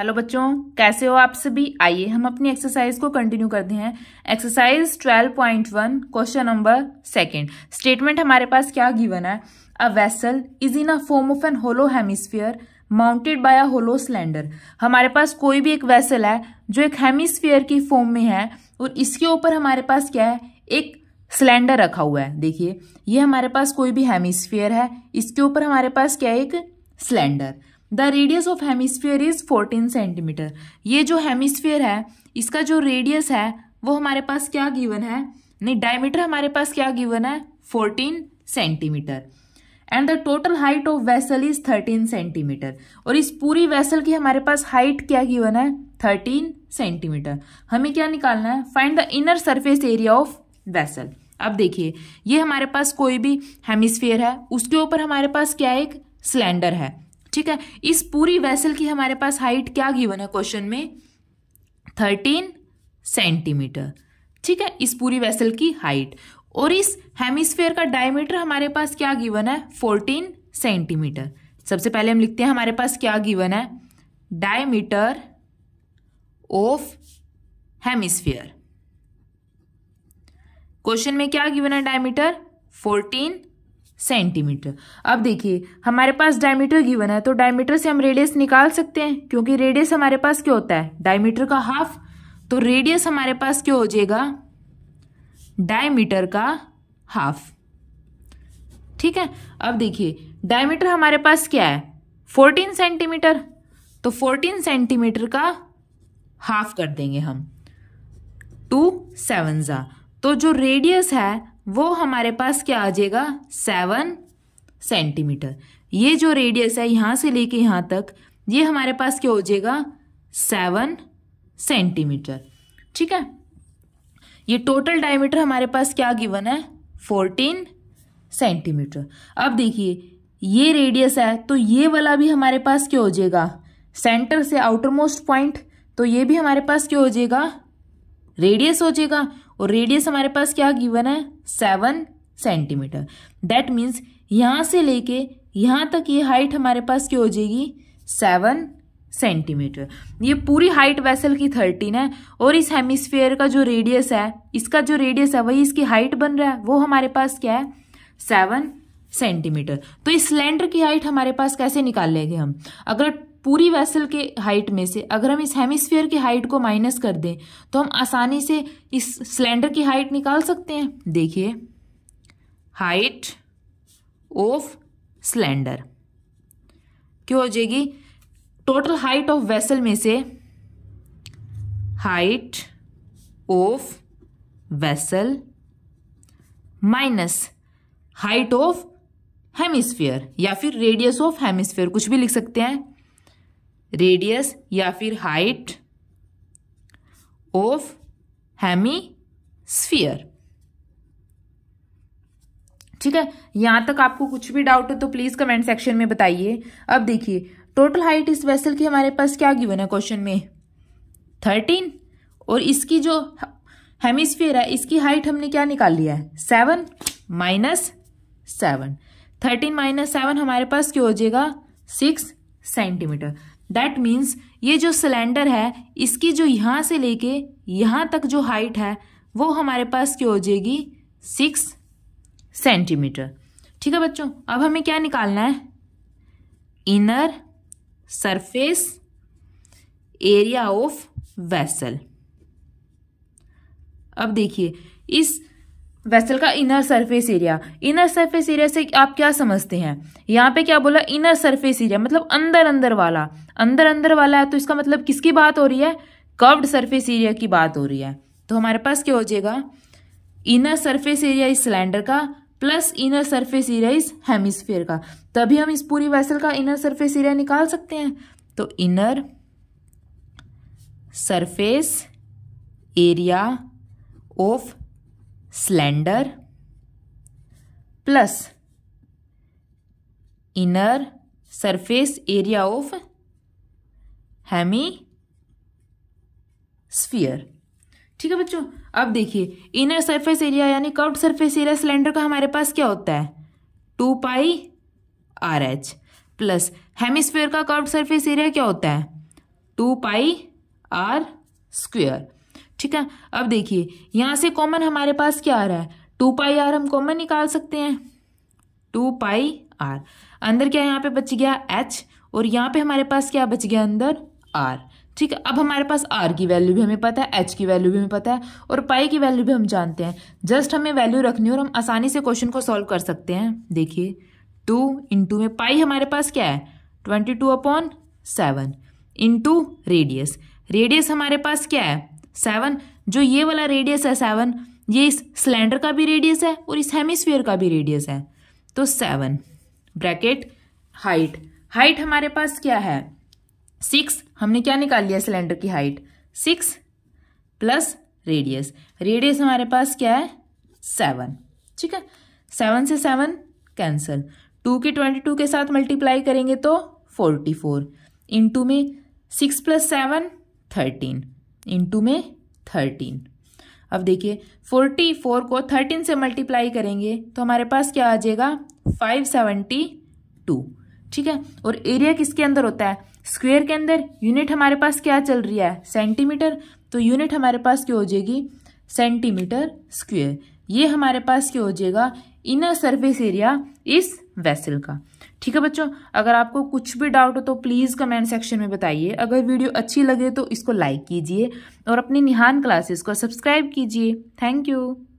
hello बच्चों कैसे हो आप सभी आइए हम अपनी एक्सरसाइज को कंटिन्यू करते हैं exercise 12.1 question number second statement हमारे पास क्या गिवन है a vessel is in a form of an hollow hemisphere mounted by a hollow cylinder हमारे पास कोई भी एक वेसल है जो एक हेमिस्फीयर की फॉर्म में है और इसके ऊपर हमारे पास क्या है एक सिलेंडर रखा हुआ है देखिए ये हमारे पास कोई भी हेमिस्फीयर है इसके ऊपर हमारे पास क्या है एक cylinder the radius of hemisphere is fourteen centimetre ये जो हेमिस्फेयर है इसका जो रेडियस है वो हमारे पास क्या गिवन है नहीं डायमीटर हमारे पास क्या गिवन है fourteen centimetre and the total height of vessel is thirteen centimetre और इस पूरी वेसल की हमारे पास हाइट क्या गिवन है थर्टीन सेंटीमीटर हमें क्या निकालना है find the inner surface area of vessel अब देखिए ये हमारे पास कोई भी हेमिस्फेयर है उसके ऊपर हमारे पास क्या एक सिलेंडर है ठीक है इस पूरी वैसल की हमारे पास हाइट क्या गिवन है क्वेश्चन में थर्टीन सेंटीमीटर ठीक है इस पूरी वैसल की हाइट और इस हेमिस्फेयर का डायमीटर हमारे पास क्या गिवन है फोर्टीन सेंटीमीटर सबसे पहले हम लिखते हैं हमारे पास क्या गिवन है डायमीटर ऑफ हेमिसफेयर क्वेश्चन में क्या गिवन है डायमीटर फोर्टीन सेंटीमीटर अब देखिए हमारे पास डायमीटर गिवन है तो डायमीटर से हम रेडियस निकाल सकते हैं क्योंकि रेडियस हमारे पास क्या होता है डायमीटर का हाफ तो रेडियस हमारे पास क्या हो जाएगा डायमीटर का हाफ ठीक है अब देखिए डायमीटर हमारे पास क्या है फोर्टीन सेंटीमीटर तो फोर्टीन सेंटीमीटर का हाफ कर देंगे हम टू सेवन ज़ा तो जो रेडियस है वो हमारे पास क्या आ जाएगा सेवन सेंटीमीटर ये जो रेडियस है यहाँ से लेके यहाँ तक ये हमारे पास क्या हो जाएगा सेवन सेंटीमीटर ठीक है ये टोटल डायमीटर हमारे पास क्या गिवन है फोर्टीन सेंटीमीटर अब देखिए ये रेडियस है तो ये वाला भी हमारे पास क्या हो जाएगा सेंटर से आउटर मोस्ट पॉइंट तो ये भी हमारे पास क्या हो जाएगा रेडियस हो जाएगा और रेडियस हमारे पास क्या गिवन है सेवन सेंटीमीटर दैट मीन्स यहाँ से लेके यहाँ तक ये हाइट हमारे पास क्या हो जाएगी सेवन सेंटीमीटर ये पूरी हाइट वेसल की थर्टीन है और इस हेमिस्फेयर का जो रेडियस है इसका जो रेडियस है वही इसकी हाइट बन रहा है वो हमारे पास क्या है सेवन सेंटीमीटर तो इस सिलेंडर की हाइट हमारे पास कैसे निकाल लेंगे हम अगर पूरी वेसल के हाइट में से अगर हम इस हेमिस्फीयर की हाइट को माइनस कर दें तो हम आसानी से इस सिलेंडर की हाइट निकाल सकते हैं देखिए हाइट ऑफ सिलेंडर क्यों हो जाएगी टोटल हाइट ऑफ वेसल में से height of vessel minus height of hemisphere या फिर रेडियस ऑफ हेमिस्फीयर कुछ भी लिख सकते हैं रेडियस या फिर हाइट ऑफ हैमी स्फियर ठीक है यहां तक आपको कुछ भी डाउट हो तो प्लीज़ कमेंट सेक्शन में बताइए अब देखिए टोटल हाइट इस वेसल की हमारे पास क्या गिवन है क्वेश्चन में थर्टीन और इसकी जो हेमिस्फीयर है इसकी हाइट हमने क्या निकाल लिया है seven minus seven thirteen minus seven हमारे पास क्या हो जाएगा सिक्स सेंटीमीटर दैट मीन्स ये जो सिलेंडर है इसकी जो यहाँ से लेके यहाँ तक जो हाइट है वो हमारे पास क्या हो जाएगी सिक्स सेंटीमीटर ठीक है बच्चों अब हमें क्या निकालना है inner surface area of vessel अब देखिए इस वेसल का inner surface area inner surface area से आप क्या समझते हैं यहाँ पे क्या बोला इनर सरफेस एरिया मतलब अंदर अंदर वाला अंदर अंदर वाला है तो इसका मतलब किसकी बात हो रही है कर्व्ड सरफेस एरिया की बात हो रही है तो हमारे पास क्या हो जाएगा इनर सरफेस एरिया इस सिलेंडर का प्लस इनर सरफेस एरिया इस हेमिस्फेयर का तभी हम इस पूरी वेसल का इनर सरफेस एरिया निकाल सकते हैं तो inner surface area of cylinder plus inner surface area of hemisphere ठीक है बच्चों अब देखिए इनर सरफेस एरिया यानी कर्व्ड सरफेस एरिया सिलेंडर का हमारे पास क्या होता है two pi r h plus hemisphere का कर्व्ड सरफेस एरिया क्या होता है टू पाई आर स्क्वेयर ठीक है अब देखिए यहाँ से कॉमन हमारे पास क्या आ रहा है टू पाई आर हम कॉमन निकाल सकते हैं टू पाई आर अंदर क्या यहाँ पे बच गया एच और यहाँ पे हमारे पास क्या बच गया अंदर आर ठीक है अब हमारे पास आर की वैल्यू भी हमें पता है एच की वैल्यू भी हमें पता है और पाई की वैल्यू भी हम जानते हैं जस्ट हमें वैल्यू रखनी और हम आसानी से क्वेश्चन को सॉल्व कर सकते हैं देखिए टू इंटू में पाई हमारे पास क्या है twenty two upon seven into radius radius हमारे पास क्या है सेवन जो ये वाला रेडियस है सेवन ये इस सिलेंडर का भी रेडियस है और इस हेमिस्फीयर का भी रेडियस है तो सेवन ब्रैकेट हाइट हाइट हमारे पास क्या है सिक्स हमने क्या निकाल लिया सिलेंडर की height six plus radius radius हमारे पास क्या है सेवन ठीक है सेवन से सेवन कैंसल टू के ट्वेंटी टू के साथ मल्टीप्लाई करेंगे तो फोर्टी फोर इन टू में six plus seven thirteen into में थर्टीन अब देखिए फोर्टी फोर को थर्टीन से मल्टीप्लाई करेंगे तो हमारे पास क्या आ जाएगा फाइव सेवेंटी टू ठीक है और एरिया किसके अंदर होता है स्क्वेयर के अंदर यूनिट हमारे पास क्या चल रही है सेंटीमीटर तो यूनिट हमारे पास क्या हो जाएगी सेंटीमीटर स्क्वेयर ये हमारे पास क्या हो जाएगा इनर सरफेस एरिया इस वेसल का ठीक है बच्चों अगर आपको कुछ भी डाउट हो तो प्लीज़ कमेंट सेक्शन में बताइए अगर वीडियो अच्छी लगे तो इसको लाइक कीजिए और अपनी निहान क्लासेस को सब्सक्राइब कीजिए थैंक यू